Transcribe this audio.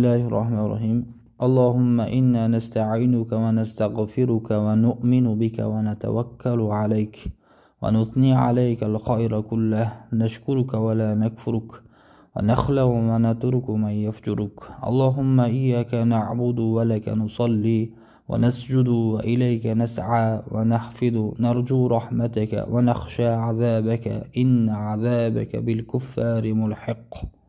الله الرحمن الرحيم اللهم إنا نستعينك ونستغفرك ونؤمن بك ونتوكل عليك ونثني عليك الخير كله نشكرك ولا نكفرك ونخلع ونترك من يفجرك اللهم إياك نعبد ولك نصلي ونسجد وإليك نسعى ونحفظ نرجو رحمتك ونخشى عذابك إن عذابك بالكفار ملحق